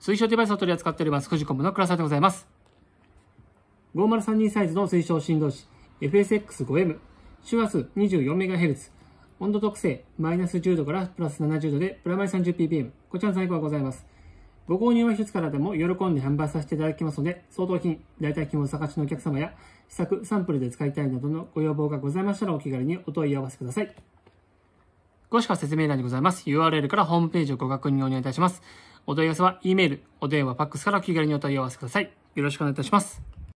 推奨デバイスを取り扱っております、フジコムの倉沢でございます。5032サイズの推奨振動子、FSX5M、周波数 24MHz、温度特性マイナス10度からプラス70度でプラマイ 30ppm、こちらの在庫がございます。ご購入は一つからでも喜んで販売させていただきますので、相当品、代替品を探しのお客様や、試作、サンプルで使いたいなどのご要望がございましたらお気軽にお問い合わせください。詳しくは説明欄にございます。URL からホームページをご確認お願いいたします。お問い合わせは E メール、お電話、ファックスからお気軽にお問い合わせください。よろしくお願いいたします。